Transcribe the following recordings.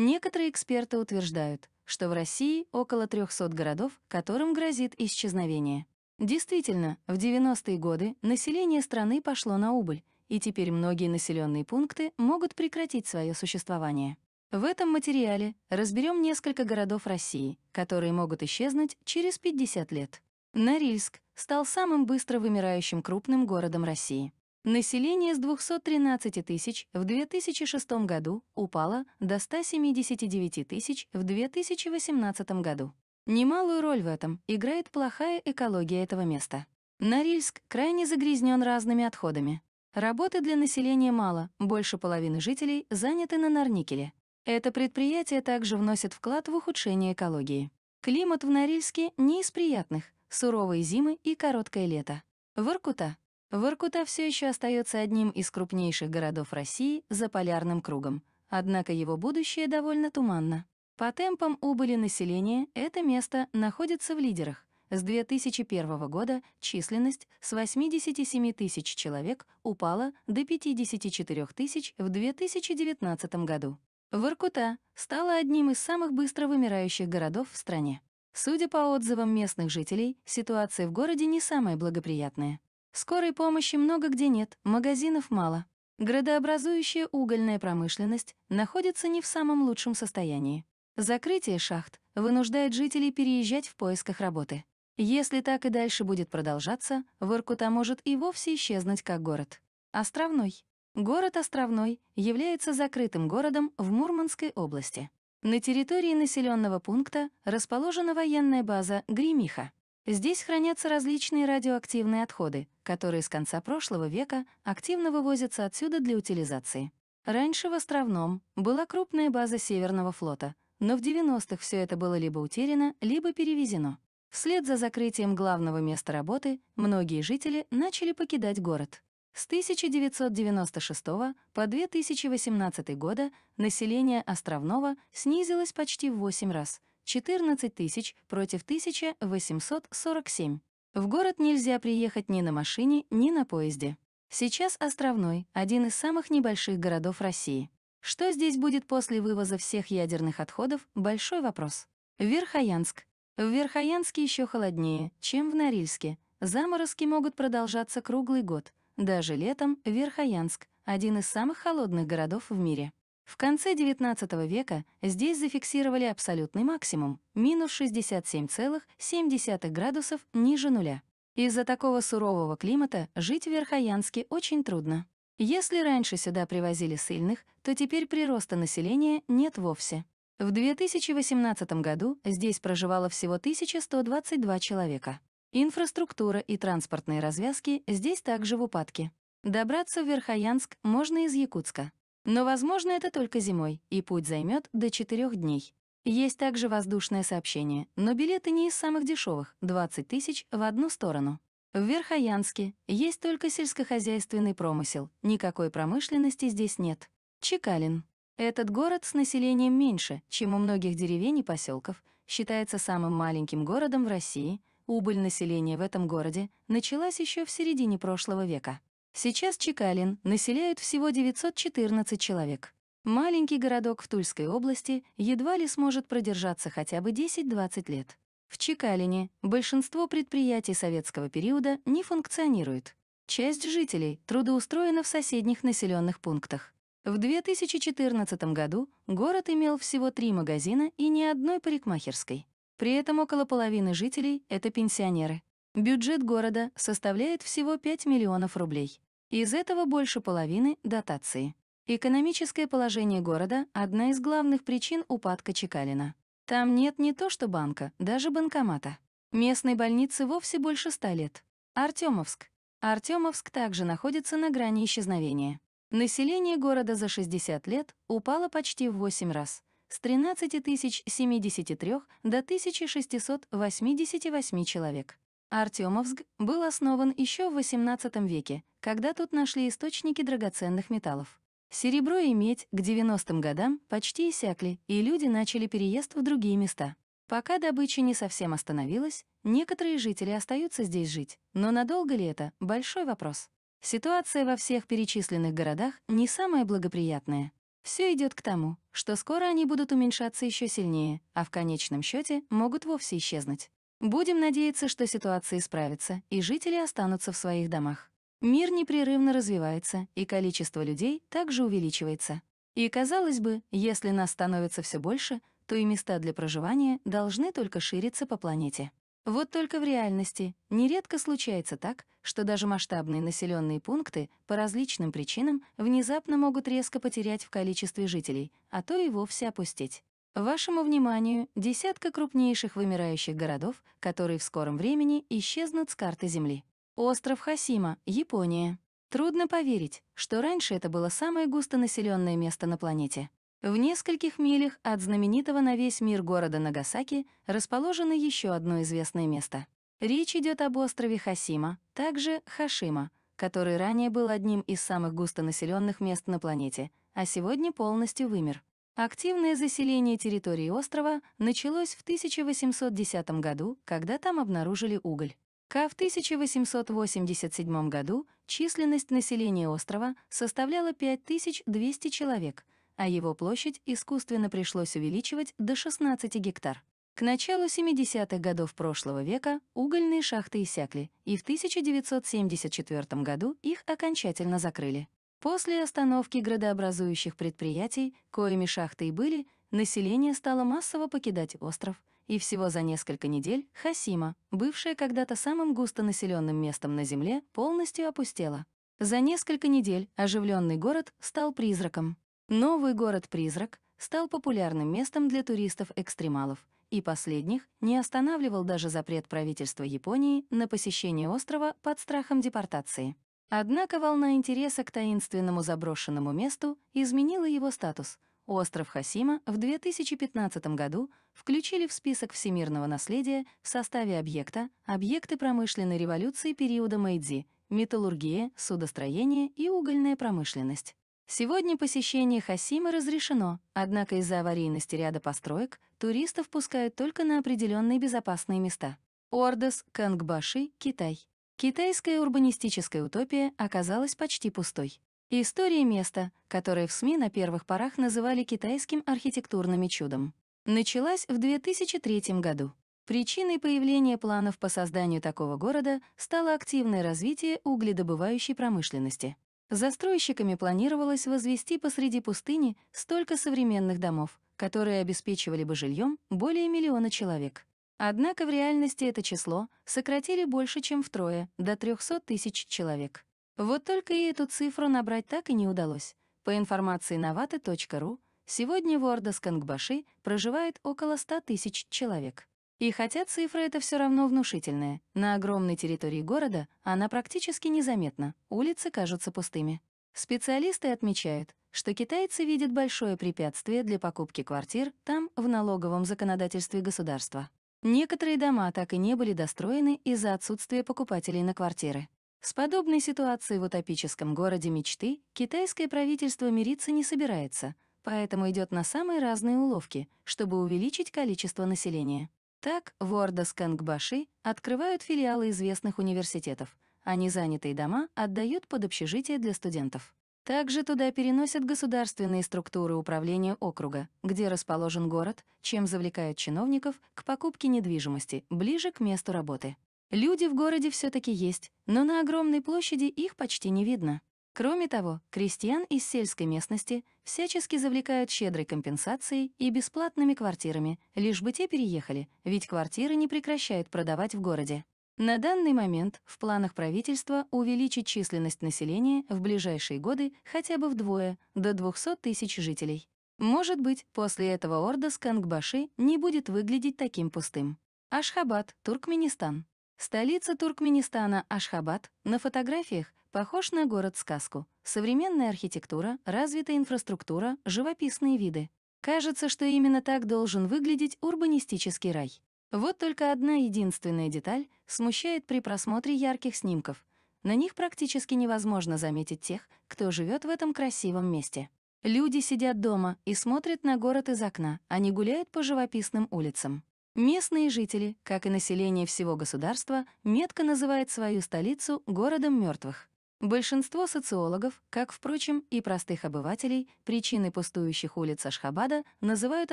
Некоторые эксперты утверждают, что в России около 300 городов, которым грозит исчезновение. Действительно, в 90-е годы население страны пошло на убыль, и теперь многие населенные пункты могут прекратить свое существование. В этом материале разберем несколько городов России, которые могут исчезнуть через 50 лет. Норильск стал самым быстро вымирающим крупным городом России. Население с 213 тысяч в 2006 году упало до 179 тысяч в 2018 году. Немалую роль в этом играет плохая экология этого места. Норильск крайне загрязнен разными отходами. Работы для населения мало, больше половины жителей заняты на Норникеле. Это предприятие также вносит вклад в ухудшение экологии. Климат в Норильске не из приятных, суровые зимы и короткое лето. В Воркута Воркута все еще остается одним из крупнейших городов России за полярным кругом, однако его будущее довольно туманно. По темпам убыли населения это место находится в лидерах. С 2001 года численность с 87 тысяч человек упала до 54 тысяч в 2019 году. Воркута стала одним из самых быстро вымирающих городов в стране. Судя по отзывам местных жителей, ситуация в городе не самая благоприятная. Скорой помощи много где нет, магазинов мало. Градообразующая угольная промышленность находится не в самом лучшем состоянии. Закрытие шахт вынуждает жителей переезжать в поисках работы. Если так и дальше будет продолжаться, Воркута может и вовсе исчезнуть как город. Островной. Город Островной является закрытым городом в Мурманской области. На территории населенного пункта расположена военная база Гримиха. Здесь хранятся различные радиоактивные отходы, которые с конца прошлого века активно вывозятся отсюда для утилизации. Раньше в Островном была крупная база Северного флота, но в 90-х все это было либо утеряно, либо перевезено. Вслед за закрытием главного места работы многие жители начали покидать город. С 1996 по 2018 года население Островного снизилось почти в 8 раз — 14 тысяч против 1847. В город нельзя приехать ни на машине, ни на поезде. Сейчас Островной — один из самых небольших городов России. Что здесь будет после вывоза всех ядерных отходов — большой вопрос. Верхоянск. В Верхоянске еще холоднее, чем в Норильске. Заморозки могут продолжаться круглый год. Даже летом Верхоянск — один из самых холодных городов в мире. В конце XIX века здесь зафиксировали абсолютный максимум — минус 67,7 градусов ниже нуля. Из-за такого сурового климата жить в Верхоянске очень трудно. Если раньше сюда привозили сыльных, то теперь прироста населения нет вовсе. В 2018 году здесь проживало всего 1122 человека. Инфраструктура и транспортные развязки здесь также в упадке. Добраться в Верхоянск можно из Якутска. Но, возможно, это только зимой, и путь займет до 4 дней. Есть также воздушное сообщение, но билеты не из самых дешевых — 20 тысяч в одну сторону. В Верхоянске есть только сельскохозяйственный промысел, никакой промышленности здесь нет. Чекалин. Этот город с населением меньше, чем у многих деревень и поселков, считается самым маленьким городом в России, убыль населения в этом городе началась еще в середине прошлого века. Сейчас Чекалин населяют всего 914 человек. Маленький городок в Тульской области едва ли сможет продержаться хотя бы 10-20 лет. В Чекалине большинство предприятий советского периода не функционирует. Часть жителей трудоустроена в соседних населенных пунктах. В 2014 году город имел всего три магазина и ни одной парикмахерской. При этом около половины жителей — это пенсионеры. Бюджет города составляет всего 5 миллионов рублей. Из этого больше половины — дотации. Экономическое положение города — одна из главных причин упадка Чекалина. Там нет не то что банка, даже банкомата. Местной больнице вовсе больше ста лет. Артемовск. Артемовск также находится на грани исчезновения. Население города за 60 лет упало почти в 8 раз, с 13 073 до 1688 человек. Артемовск был основан еще в XVIII веке, когда тут нашли источники драгоценных металлов. Серебро и медь к 90-м годам почти иссякли, и люди начали переезд в другие места. Пока добыча не совсем остановилась, некоторые жители остаются здесь жить, но надолго ли это — большой вопрос. Ситуация во всех перечисленных городах не самая благоприятная. Все идет к тому, что скоро они будут уменьшаться еще сильнее, а в конечном счете могут вовсе исчезнуть. Будем надеяться, что ситуация исправится, и жители останутся в своих домах. Мир непрерывно развивается, и количество людей также увеличивается. И, казалось бы, если нас становится все больше, то и места для проживания должны только шириться по планете. Вот только в реальности нередко случается так, что даже масштабные населенные пункты по различным причинам внезапно могут резко потерять в количестве жителей, а то и вовсе опустить. Вашему вниманию десятка крупнейших вымирающих городов, которые в скором времени исчезнут с карты Земли. Остров Хасима, Япония. Трудно поверить, что раньше это было самое густонаселенное место на планете. В нескольких милях от знаменитого на весь мир города Нагасаки расположено еще одно известное место. Речь идет об острове Хасима, также Хашима, который ранее был одним из самых густонаселенных мест на планете, а сегодня полностью вымер. Активное заселение территории острова началось в 1810 году, когда там обнаружили уголь. К 1887 году численность населения острова составляла 5200 человек, а его площадь искусственно пришлось увеличивать до 16 гектар. К началу 70-х годов прошлого века угольные шахты иссякли, и в 1974 году их окончательно закрыли. После остановки градообразующих предприятий, коими шахты и были, население стало массово покидать остров, и всего за несколько недель Хасима, бывшая когда-то самым густонаселенным местом на Земле, полностью опустела. За несколько недель оживленный город стал призраком. Новый город-призрак стал популярным местом для туристов-экстремалов, и последних не останавливал даже запрет правительства Японии на посещение острова под страхом депортации. Однако волна интереса к таинственному заброшенному месту изменила его статус. Остров Хасима в 2015 году включили в список всемирного наследия в составе объекта «Объекты промышленной революции периода Мэйдзи», «Металлургия», «Судостроение» и «Угольная промышленность». Сегодня посещение Хасимы разрешено, однако из-за аварийности ряда построек туристов пускают только на определенные безопасные места. Ордос, Кангбаши, Китай. Китайская урбанистическая утопия оказалась почти пустой. История места, которое в СМИ на первых порах называли китайским архитектурным чудом, началась в 2003 году. Причиной появления планов по созданию такого города стало активное развитие угледобывающей промышленности. Застройщиками планировалось возвести посреди пустыни столько современных домов, которые обеспечивали бы жильем более миллиона человек. Однако в реальности это число сократили больше, чем втрое, до 300 тысяч человек. Вот только и эту цифру набрать так и не удалось. По информации novata.ru, сегодня в Ордоскангбаши проживает около 100 тысяч человек. И хотя цифра эта все равно внушительная, на огромной территории города она практически незаметна, улицы кажутся пустыми. Специалисты отмечают, что китайцы видят большое препятствие для покупки квартир там, в налоговом законодательстве государства. Некоторые дома так и не были достроены из-за отсутствия покупателей на квартиры. С подобной ситуацией в утопическом городе мечты китайское правительство мириться не собирается, поэтому идет на самые разные уловки, чтобы увеличить количество населения. Так в Ордос-Кангбаши открывают филиалы известных университетов, а незанятые дома отдают под общежитие для студентов. Также туда переносят государственные структуры управления округа, где расположен город, чем завлекают чиновников к покупке недвижимости ближе к месту работы. Люди в городе все таки есть, но на огромной площади их почти не видно. Кроме того, крестьян из сельской местности всячески завлекают щедрой компенсацией и бесплатными квартирами, лишь бы те переехали, ведь квартиры не прекращают продавать в городе. На данный момент в планах правительства увеличить численность населения в ближайшие годы хотя бы вдвое, до 200 тысяч жителей. Может быть, после этого орда Скангбаши не будет выглядеть таким пустым. Ашхабад, Туркменистан. Столица Туркменистана Ашхабад на фотографиях похож на город-сказку. Современная архитектура, развитая инфраструктура, живописные виды. Кажется, что именно так должен выглядеть урбанистический рай. Вот только одна единственная деталь смущает при просмотре ярких снимков. На них практически невозможно заметить тех, кто живет в этом красивом месте. Люди сидят дома и смотрят на город из окна, а не гуляют по живописным улицам. Местные жители, как и население всего государства, метко называют свою столицу городом мертвых. Большинство социологов, как, впрочем, и простых обывателей, причины пустующих улиц Ашхабада называют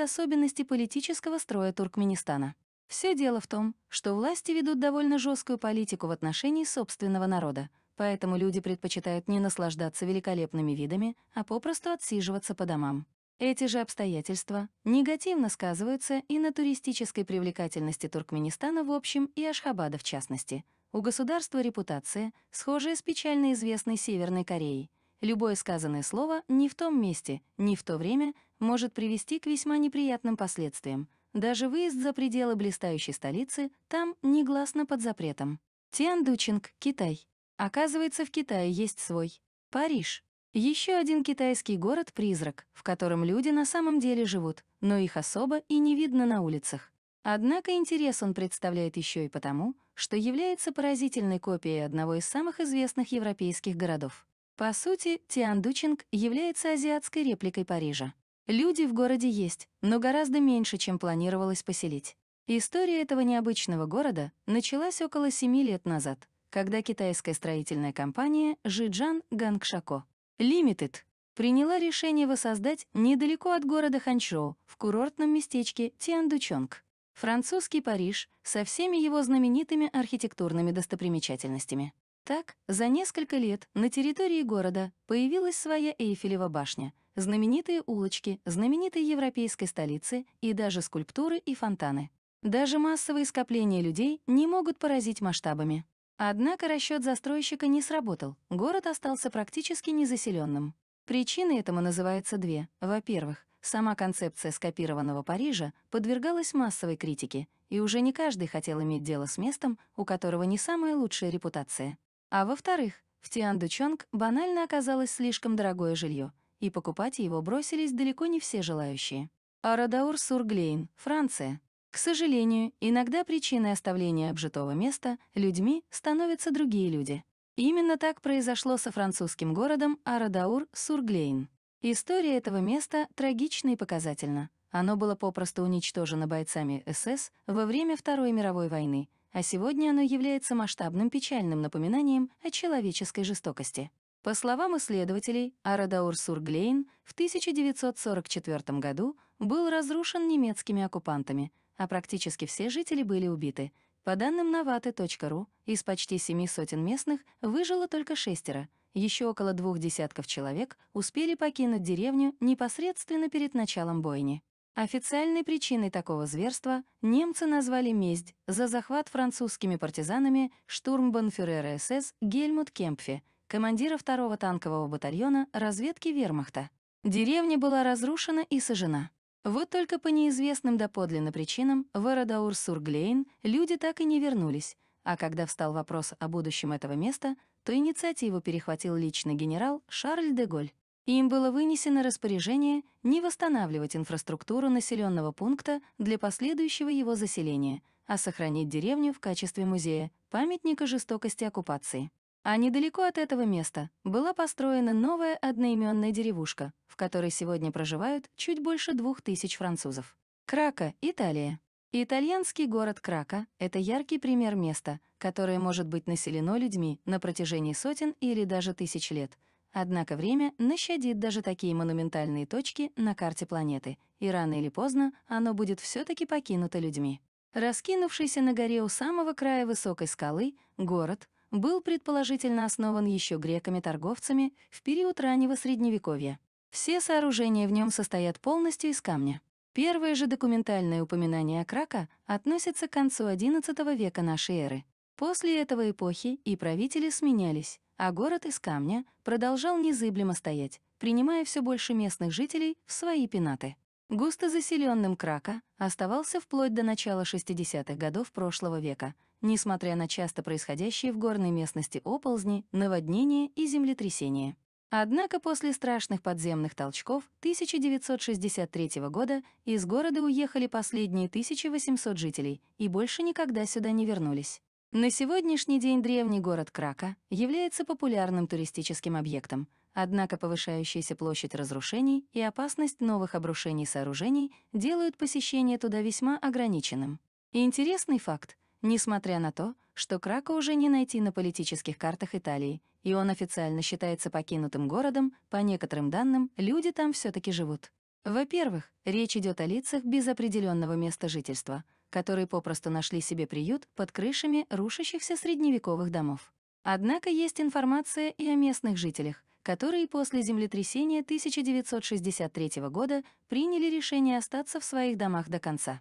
особенности политического строя Туркменистана. Все дело в том, что власти ведут довольно жесткую политику в отношении собственного народа, поэтому люди предпочитают не наслаждаться великолепными видами, а попросту отсиживаться по домам. Эти же обстоятельства негативно сказываются и на туристической привлекательности Туркменистана в общем и Ашхабада в частности. У государства репутация, схожая с печально известной Северной Кореей. Любое сказанное слово не в том месте, не в то время может привести к весьма неприятным последствиям, даже выезд за пределы блистающей столицы там негласно под запретом. Тиандучинг, Китай. Оказывается, в Китае есть свой. Париж. Еще один китайский город-призрак, в котором люди на самом деле живут, но их особо и не видно на улицах. Однако интерес он представляет еще и потому, что является поразительной копией одного из самых известных европейских городов. По сути, Тиандучинг является азиатской репликой Парижа. Люди в городе есть, но гораздо меньше, чем планировалось поселить. История этого необычного города началась около семи лет назад, когда китайская строительная компания «Жиджан Гангшако» Limited приняла решение воссоздать недалеко от города Ханчжоу в курортном местечке Тиандучонг французский Париж со всеми его знаменитыми архитектурными достопримечательностями. Так, за несколько лет на территории города появилась своя Эйфелева башня — знаменитые улочки, знаменитые европейской столицы и даже скульптуры и фонтаны. Даже массовые скопления людей не могут поразить масштабами. Однако расчет застройщика не сработал, город остался практически незаселенным. Причины этому называются две. Во-первых, сама концепция скопированного Парижа подвергалась массовой критике, и уже не каждый хотел иметь дело с местом, у которого не самая лучшая репутация. А во-вторых, в Тиан-Дучонг банально оказалось слишком дорогое жилье — и покупать его бросились далеко не все желающие. Арадаур Сурглейн, Франция. К сожалению, иногда причиной оставления обжитого места людьми становятся другие люди. Именно так произошло со французским городом Арадаур-Сурглейн. История этого места трагична и показательна. Оно было попросту уничтожено бойцами СС во время Второй мировой войны, а сегодня оно является масштабным печальным напоминанием о человеческой жестокости. По словам исследователей, Арадаур Сурглейн в 1944 году был разрушен немецкими оккупантами, а практически все жители были убиты. По данным novate.ru, из почти семи сотен местных выжило только шестеро. Еще около двух десятков человек успели покинуть деревню непосредственно перед началом бойни. Официальной причиной такого зверства немцы назвали месть за захват французскими партизанами штурмбанфюрера СС Гельмут Кемпфе — командира второго танкового батальона разведки вермахта. Деревня была разрушена и сожжена. Вот только по неизвестным доподлинно причинам в Эродаур-Сурглейн люди так и не вернулись, а когда встал вопрос о будущем этого места, то инициативу перехватил лично генерал Шарль де Голь. Им было вынесено распоряжение не восстанавливать инфраструктуру населенного пункта для последующего его заселения, а сохранить деревню в качестве музея, памятника жестокости оккупации. А недалеко от этого места была построена новая одноименная деревушка, в которой сегодня проживают чуть больше двух тысяч французов. Крака, Италия. Итальянский город Крака — это яркий пример места, которое может быть населено людьми на протяжении сотен или даже тысяч лет. Однако время нащадит даже такие монументальные точки на карте планеты, и рано или поздно оно будет все таки покинуто людьми. Раскинувшийся на горе у самого края высокой скалы, город — был предположительно основан еще греками-торговцами в период раннего Средневековья. Все сооружения в нем состоят полностью из камня. Первое же документальное упоминание о Крака относится к концу XI века нашей эры. После этого эпохи и правители сменялись, а город из камня продолжал незыблемо стоять, принимая все больше местных жителей в свои пенаты. Густо заселенным Крака оставался вплоть до начала 60-х годов прошлого века, несмотря на часто происходящие в горной местности оползни, наводнения и землетрясения. Однако после страшных подземных толчков 1963 года из города уехали последние 1800 жителей и больше никогда сюда не вернулись. На сегодняшний день древний город Крака является популярным туристическим объектом, однако повышающаяся площадь разрушений и опасность новых обрушений сооружений делают посещение туда весьма ограниченным. И интересный факт — Несмотря на то, что Крако уже не найти на политических картах Италии, и он официально считается покинутым городом, по некоторым данным, люди там все таки живут. Во-первых, речь идет о лицах без определенного места жительства, которые попросту нашли себе приют под крышами рушащихся средневековых домов. Однако есть информация и о местных жителях, которые после землетрясения 1963 года приняли решение остаться в своих домах до конца.